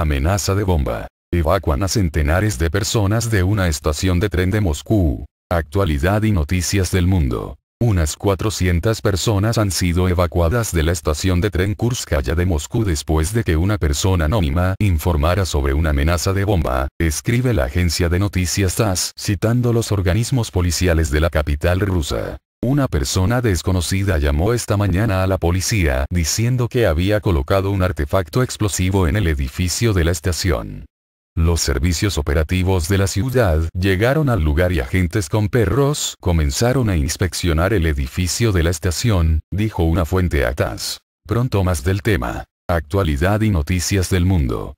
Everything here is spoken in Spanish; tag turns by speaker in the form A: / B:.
A: Amenaza de bomba. Evacuan a centenares de personas de una estación de tren de Moscú. Actualidad y noticias del mundo. Unas 400 personas han sido evacuadas de la estación de tren Kurskaya de Moscú después de que una persona anónima informara sobre una amenaza de bomba, escribe la agencia de noticias TASS, citando los organismos policiales de la capital rusa. Una persona desconocida llamó esta mañana a la policía diciendo que había colocado un artefacto explosivo en el edificio de la estación. Los servicios operativos de la ciudad llegaron al lugar y agentes con perros comenzaron a inspeccionar el edificio de la estación, dijo una fuente a TAS. Pronto más del tema. Actualidad y noticias del mundo.